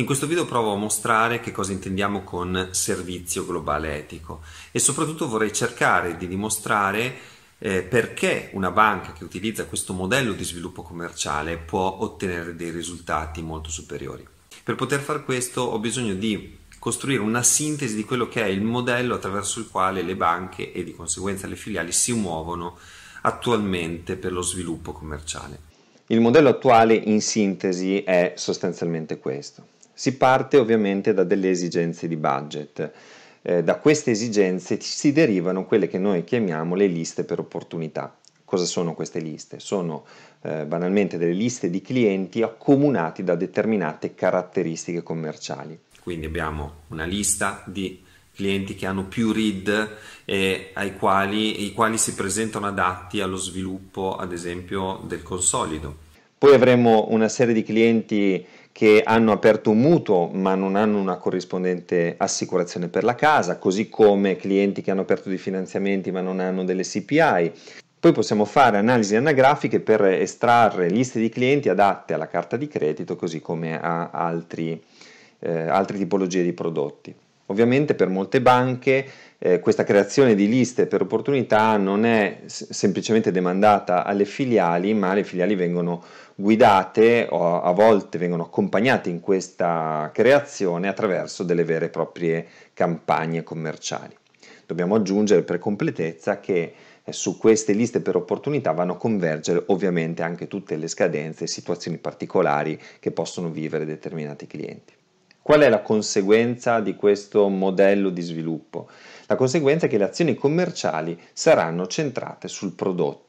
In questo video provo a mostrare che cosa intendiamo con servizio globale etico e soprattutto vorrei cercare di dimostrare eh, perché una banca che utilizza questo modello di sviluppo commerciale può ottenere dei risultati molto superiori. Per poter fare questo ho bisogno di costruire una sintesi di quello che è il modello attraverso il quale le banche e di conseguenza le filiali si muovono attualmente per lo sviluppo commerciale. Il modello attuale in sintesi è sostanzialmente questo. Si parte ovviamente da delle esigenze di budget. Eh, da queste esigenze si derivano quelle che noi chiamiamo le liste per opportunità. Cosa sono queste liste? Sono eh, banalmente delle liste di clienti accomunati da determinate caratteristiche commerciali. Quindi abbiamo una lista di clienti che hanno più read e ai quali, i quali si presentano adatti allo sviluppo, ad esempio, del consolido. Poi avremo una serie di clienti che hanno aperto un mutuo ma non hanno una corrispondente assicurazione per la casa, così come clienti che hanno aperto dei finanziamenti ma non hanno delle CPI. Poi possiamo fare analisi anagrafiche per estrarre liste di clienti adatte alla carta di credito così come a altri, eh, altre tipologie di prodotti. Ovviamente per molte banche eh, questa creazione di liste per opportunità non è semplicemente demandata alle filiali, ma le filiali vengono guidate o a volte vengono accompagnate in questa creazione attraverso delle vere e proprie campagne commerciali. Dobbiamo aggiungere per completezza che eh, su queste liste per opportunità vanno a convergere ovviamente anche tutte le scadenze e situazioni particolari che possono vivere determinati clienti. Qual è la conseguenza di questo modello di sviluppo? La conseguenza è che le azioni commerciali saranno centrate sul prodotto.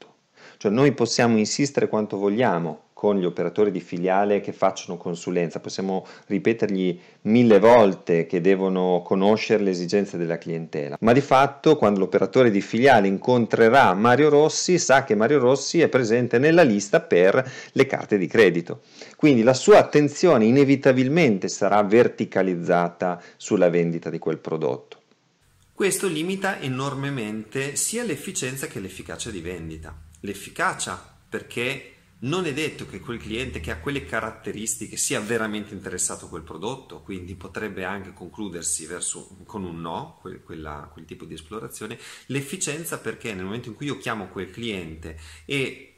Cioè noi possiamo insistere quanto vogliamo con gli operatori di filiale che facciano consulenza, possiamo ripetergli mille volte che devono conoscere le esigenze della clientela, ma di fatto quando l'operatore di filiale incontrerà Mario Rossi sa che Mario Rossi è presente nella lista per le carte di credito, quindi la sua attenzione inevitabilmente sarà verticalizzata sulla vendita di quel prodotto. Questo limita enormemente sia l'efficienza che l'efficacia di vendita. L'efficacia perché non è detto che quel cliente che ha quelle caratteristiche sia veramente interessato a quel prodotto, quindi potrebbe anche concludersi verso, con un no, quel, quella, quel tipo di esplorazione. L'efficienza perché nel momento in cui io chiamo quel cliente e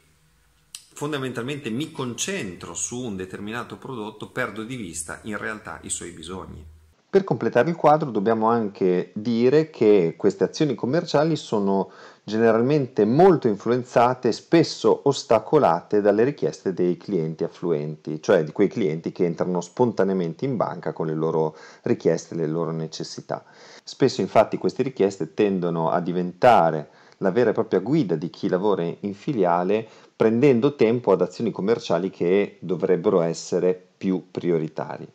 fondamentalmente mi concentro su un determinato prodotto, perdo di vista in realtà i suoi bisogni. Per completare il quadro dobbiamo anche dire che queste azioni commerciali sono generalmente molto influenzate, spesso ostacolate dalle richieste dei clienti affluenti, cioè di quei clienti che entrano spontaneamente in banca con le loro richieste, le loro necessità. Spesso infatti queste richieste tendono a diventare la vera e propria guida di chi lavora in filiale prendendo tempo ad azioni commerciali che dovrebbero essere più prioritarie.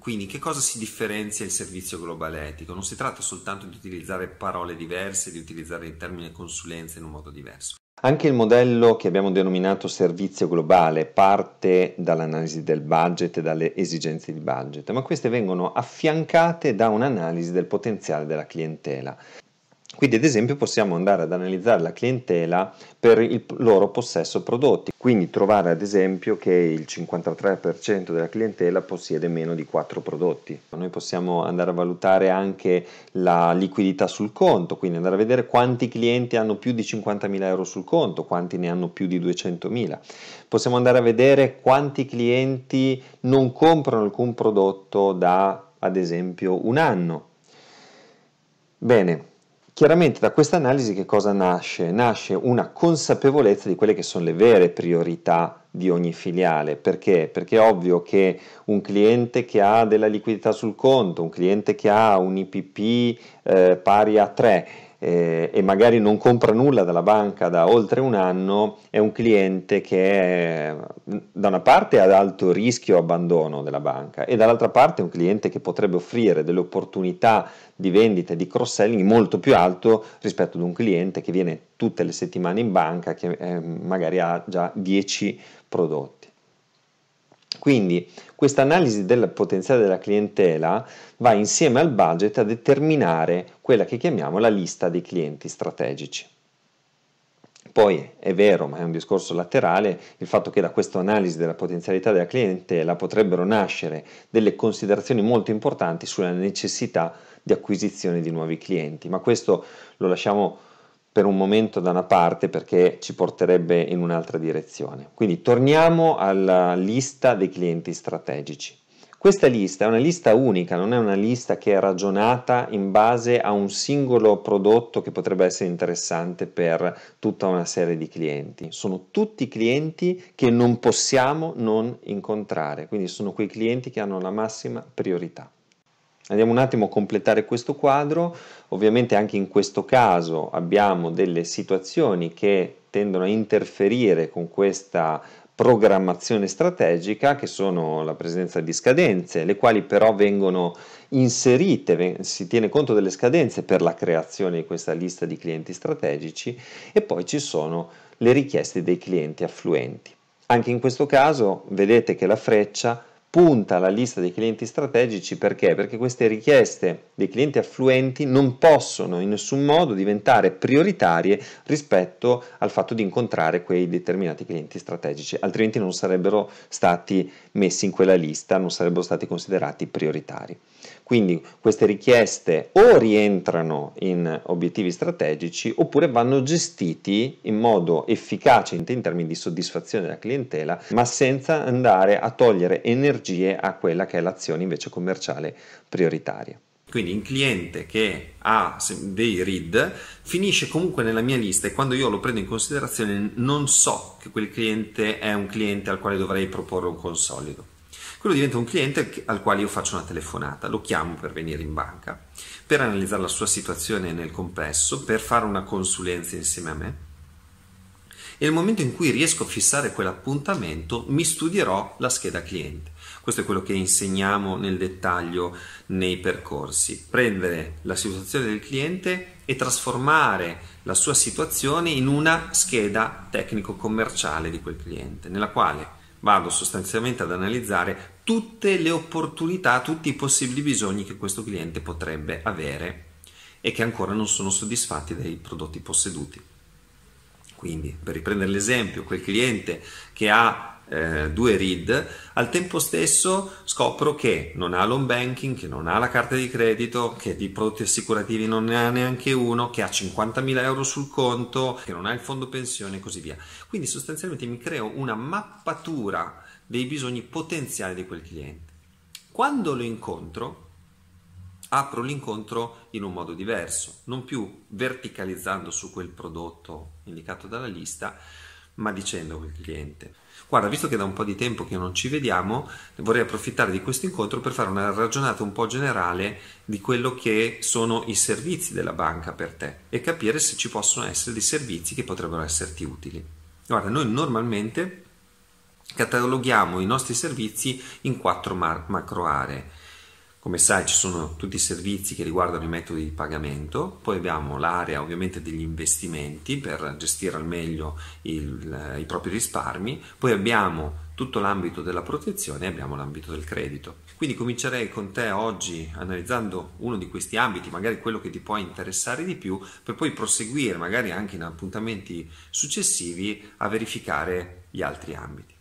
Quindi che cosa si differenzia il servizio globale etico? Non si tratta soltanto di utilizzare parole diverse, di utilizzare il termine consulenza in un modo diverso. Anche il modello che abbiamo denominato servizio globale parte dall'analisi del budget e dalle esigenze di budget, ma queste vengono affiancate da un'analisi del potenziale della clientela. Quindi ad esempio possiamo andare ad analizzare la clientela per il loro possesso prodotti, quindi trovare ad esempio che il 53% della clientela possiede meno di 4 prodotti. Noi possiamo andare a valutare anche la liquidità sul conto, quindi andare a vedere quanti clienti hanno più di 50.000 euro sul conto, quanti ne hanno più di 200.000. Possiamo andare a vedere quanti clienti non comprano alcun prodotto da ad esempio un anno. Bene, Chiaramente da questa analisi che cosa nasce? Nasce una consapevolezza di quelle che sono le vere priorità di ogni filiale, perché? Perché è ovvio che un cliente che ha della liquidità sul conto, un cliente che ha un IPP eh, pari a 3, eh, e magari non compra nulla dalla banca da oltre un anno, è un cliente che è da una parte ha alto rischio abbandono della banca e dall'altra parte è un cliente che potrebbe offrire delle opportunità di vendita e di cross-selling molto più alto rispetto ad un cliente che viene tutte le settimane in banca che eh, magari ha già 10 prodotti. Quindi questa analisi del potenziale della clientela va insieme al budget a determinare quella che chiamiamo la lista dei clienti strategici. Poi è vero, ma è un discorso laterale, il fatto che da questa analisi della potenzialità della clientela potrebbero nascere delle considerazioni molto importanti sulla necessità di acquisizione di nuovi clienti, ma questo lo lasciamo per un momento da una parte perché ci porterebbe in un'altra direzione. Quindi torniamo alla lista dei clienti strategici. Questa lista è una lista unica, non è una lista che è ragionata in base a un singolo prodotto che potrebbe essere interessante per tutta una serie di clienti. Sono tutti clienti che non possiamo non incontrare, quindi sono quei clienti che hanno la massima priorità. Andiamo un attimo a completare questo quadro, ovviamente anche in questo caso abbiamo delle situazioni che tendono a interferire con questa programmazione strategica che sono la presenza di scadenze, le quali però vengono inserite, si tiene conto delle scadenze per la creazione di questa lista di clienti strategici e poi ci sono le richieste dei clienti affluenti. Anche in questo caso vedete che la freccia punta alla lista dei clienti strategici perché? Perché queste richieste dei clienti affluenti non possono in nessun modo diventare prioritarie rispetto al fatto di incontrare quei determinati clienti strategici, altrimenti non sarebbero stati messi in quella lista, non sarebbero stati considerati prioritari. Quindi queste richieste o rientrano in obiettivi strategici oppure vanno gestiti in modo efficace in termini di soddisfazione della clientela, ma senza andare a togliere energie a quella che è l'azione invece commerciale prioritaria. Quindi un cliente che ha dei read finisce comunque nella mia lista e quando io lo prendo in considerazione non so che quel cliente è un cliente al quale dovrei proporre un consolido quello diventa un cliente al quale io faccio una telefonata, lo chiamo per venire in banca, per analizzare la sua situazione nel complesso, per fare una consulenza insieme a me. E nel momento in cui riesco a fissare quell'appuntamento, mi studierò la scheda cliente. Questo è quello che insegniamo nel dettaglio nei percorsi. Prendere la situazione del cliente e trasformare la sua situazione in una scheda tecnico-commerciale di quel cliente, nella quale vado sostanzialmente ad analizzare tutte le opportunità, tutti i possibili bisogni che questo cliente potrebbe avere e che ancora non sono soddisfatti dai prodotti posseduti. Quindi, per riprendere l'esempio, quel cliente che ha eh, due read, al tempo stesso scopro che non ha l'on banking, che non ha la carta di credito, che di prodotti assicurativi non ne ha neanche uno, che ha 50.000 euro sul conto, che non ha il fondo pensione e così via. Quindi sostanzialmente mi creo una mappatura dei bisogni potenziali di quel cliente. Quando lo incontro, apro l'incontro in un modo diverso, non più verticalizzando su quel prodotto indicato dalla lista, ma dicendo a quel cliente Guarda, visto che da un po' di tempo che non ci vediamo, vorrei approfittare di questo incontro per fare una ragionata un po' generale di quello che sono i servizi della banca per te e capire se ci possono essere dei servizi che potrebbero esserti utili. Guarda, noi normalmente cataloghiamo i nostri servizi in quattro macro aree come sai ci sono tutti i servizi che riguardano i metodi di pagamento, poi abbiamo l'area ovviamente degli investimenti per gestire al meglio il, i propri risparmi, poi abbiamo tutto l'ambito della protezione e abbiamo l'ambito del credito. Quindi comincerei con te oggi analizzando uno di questi ambiti, magari quello che ti può interessare di più, per poi proseguire magari anche in appuntamenti successivi a verificare gli altri ambiti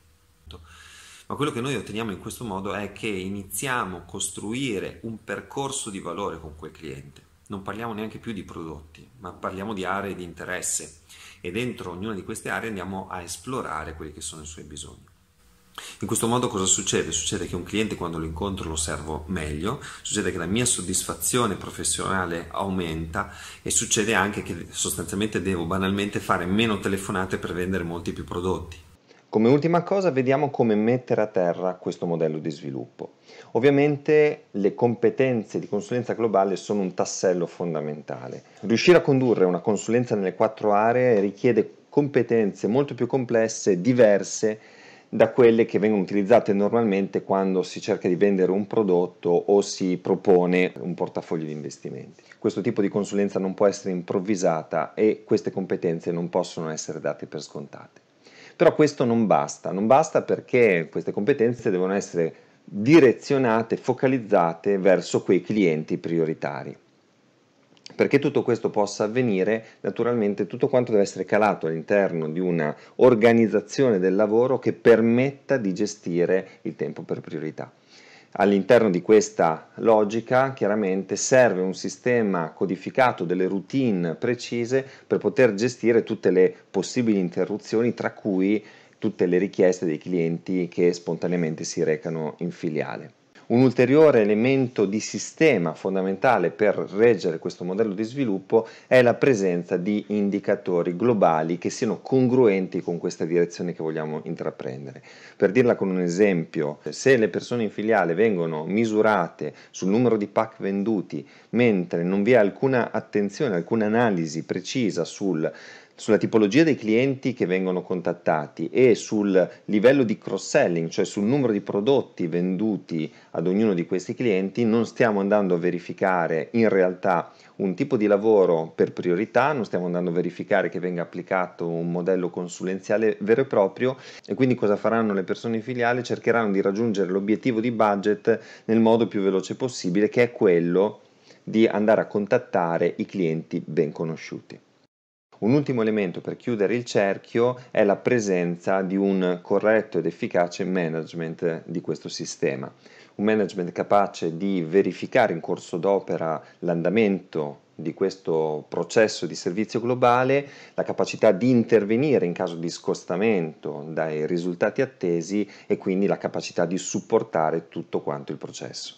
ma quello che noi otteniamo in questo modo è che iniziamo a costruire un percorso di valore con quel cliente. Non parliamo neanche più di prodotti, ma parliamo di aree di interesse e dentro ognuna di queste aree andiamo a esplorare quelli che sono i suoi bisogni. In questo modo cosa succede? Succede che un cliente quando lo incontro lo servo meglio, succede che la mia soddisfazione professionale aumenta e succede anche che sostanzialmente devo banalmente fare meno telefonate per vendere molti più prodotti come ultima cosa vediamo come mettere a terra questo modello di sviluppo. Ovviamente le competenze di consulenza globale sono un tassello fondamentale. Riuscire a condurre una consulenza nelle quattro aree richiede competenze molto più complesse, diverse da quelle che vengono utilizzate normalmente quando si cerca di vendere un prodotto o si propone un portafoglio di investimenti. Questo tipo di consulenza non può essere improvvisata e queste competenze non possono essere date per scontate. Però questo non basta, non basta perché queste competenze devono essere direzionate, focalizzate verso quei clienti prioritari. Perché tutto questo possa avvenire, naturalmente tutto quanto deve essere calato all'interno di una organizzazione del lavoro che permetta di gestire il tempo per priorità. All'interno di questa logica chiaramente serve un sistema codificato delle routine precise per poter gestire tutte le possibili interruzioni tra cui tutte le richieste dei clienti che spontaneamente si recano in filiale. Un ulteriore elemento di sistema fondamentale per reggere questo modello di sviluppo è la presenza di indicatori globali che siano congruenti con questa direzione che vogliamo intraprendere. Per dirla con un esempio, se le persone in filiale vengono misurate sul numero di pack venduti, mentre non vi è alcuna attenzione, alcuna analisi precisa sul sulla tipologia dei clienti che vengono contattati e sul livello di cross-selling, cioè sul numero di prodotti venduti ad ognuno di questi clienti, non stiamo andando a verificare in realtà un tipo di lavoro per priorità, non stiamo andando a verificare che venga applicato un modello consulenziale vero e proprio e quindi cosa faranno le persone in filiale? Cercheranno di raggiungere l'obiettivo di budget nel modo più veloce possibile, che è quello di andare a contattare i clienti ben conosciuti. Un ultimo elemento per chiudere il cerchio è la presenza di un corretto ed efficace management di questo sistema. Un management capace di verificare in corso d'opera l'andamento di questo processo di servizio globale, la capacità di intervenire in caso di scostamento dai risultati attesi e quindi la capacità di supportare tutto quanto il processo.